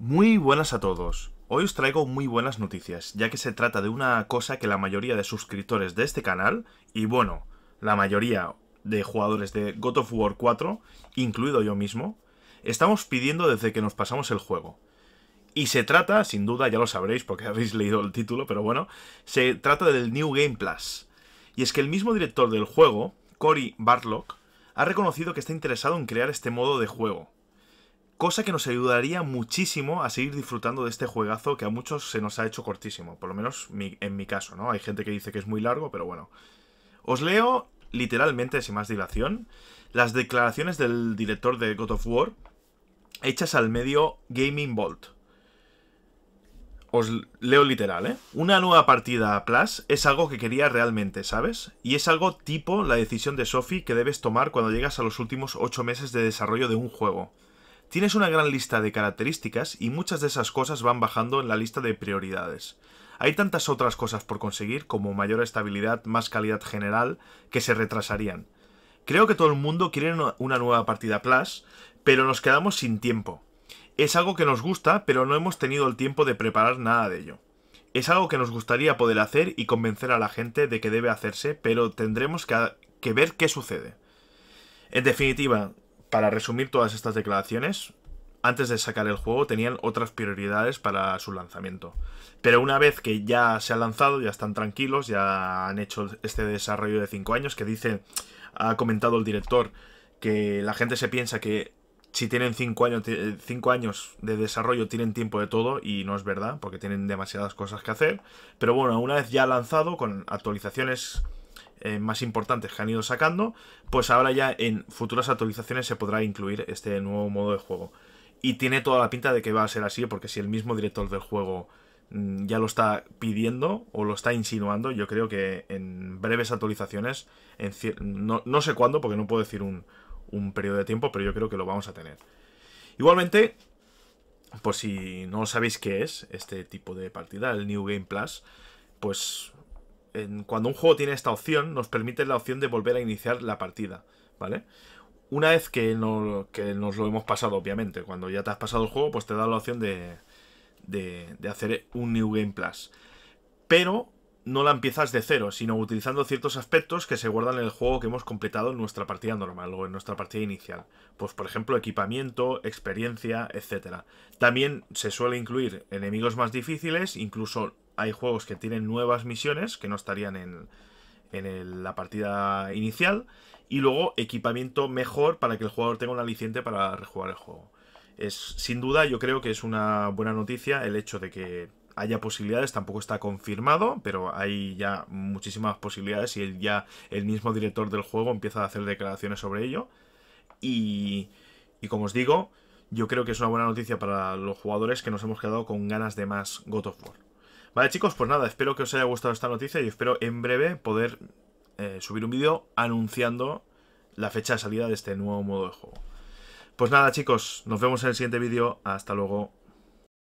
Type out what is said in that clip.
Muy buenas a todos. Hoy os traigo muy buenas noticias, ya que se trata de una cosa que la mayoría de suscriptores de este canal, y bueno, la mayoría de jugadores de God of War 4, incluido yo mismo, estamos pidiendo desde que nos pasamos el juego. Y se trata, sin duda, ya lo sabréis porque habéis leído el título, pero bueno, se trata del New Game Plus. Y es que el mismo director del juego, Cory Bartlock, ha reconocido que está interesado en crear este modo de juego, cosa que nos ayudaría muchísimo a seguir disfrutando de este juegazo que a muchos se nos ha hecho cortísimo, por lo menos en mi caso, ¿no? Hay gente que dice que es muy largo, pero bueno. Os leo literalmente, sin más dilación, las declaraciones del director de God of War hechas al medio Gaming Vault. Os leo literal, ¿eh? Una nueva partida a Plus es algo que quería realmente, ¿sabes? Y es algo tipo la decisión de Sophie que debes tomar cuando llegas a los últimos 8 meses de desarrollo de un juego. Tienes una gran lista de características y muchas de esas cosas van bajando en la lista de prioridades. Hay tantas otras cosas por conseguir como mayor estabilidad, más calidad general, que se retrasarían. Creo que todo el mundo quiere una nueva partida Plus, pero nos quedamos sin tiempo. Es algo que nos gusta, pero no hemos tenido el tiempo de preparar nada de ello. Es algo que nos gustaría poder hacer y convencer a la gente de que debe hacerse, pero tendremos que, ver qué sucede. En definitiva, para resumir todas estas declaraciones, antes de sacar el juego tenían otras prioridades para su lanzamiento. Pero una vez que ya se ha lanzado, ya están tranquilos, ya han hecho este desarrollo de 5 años que dice, ha comentado el director, que la gente se piensa que si tienen 5 años, eh, cinco años de desarrollo tienen tiempo de todo y no es verdad porque tienen demasiadas cosas que hacer. Pero bueno, una vez ya lanzado con actualizaciones eh, más importantes que han ido sacando, pues ahora ya en futuras actualizaciones se podrá incluir este nuevo modo de juego. Y tiene toda la pinta de que va a ser así, porque si el mismo director del juego mm, ya lo está pidiendo o lo está insinuando, yo creo que en breves actualizaciones, en no, no, sé cuándo, porque no puedo decir un, un periodo de tiempo, pero yo creo que lo vamos a tener. Igualmente, por pues si no sabéis qué es este tipo de partida, el New Game Plus, pues cuando un juego tiene esta opción, nos permite la opción de volver a iniciar la partida, ¿vale? Una vez que, nos lo hemos pasado, obviamente, cuando ya te has pasado el juego, pues te da la opción de, de hacer un New Game Plus. Pero no la empiezas de cero, sino utilizando ciertos aspectos que se guardan en el juego que hemos completado en nuestra partida normal o en nuestra partida inicial. Pues por ejemplo, equipamiento, experiencia, etc. También se suele incluir enemigos más difíciles, incluso hay juegos que tienen nuevas misiones que no estarían en, la partida inicial. Y luego equipamiento mejor para que el jugador tenga un aliciente para rejugar el juego. Es, sin duda, yo creo que es una buena noticia el hecho de que haya posibilidades, tampoco está confirmado, pero hay ya muchísimas posibilidades y ya el mismo director del juego empieza a hacer declaraciones sobre ello. Y, y como os digo, yo creo que es una buena noticia para los jugadores que nos hemos quedado con ganas de más God of War. Vale chicos, pues nada, espero que os haya gustado esta noticia y espero en breve poder eh, subir un vídeo anunciando la fecha de salida de este nuevo modo de juego. Pues nada chicos, nos vemos en el siguiente vídeo, hasta luego.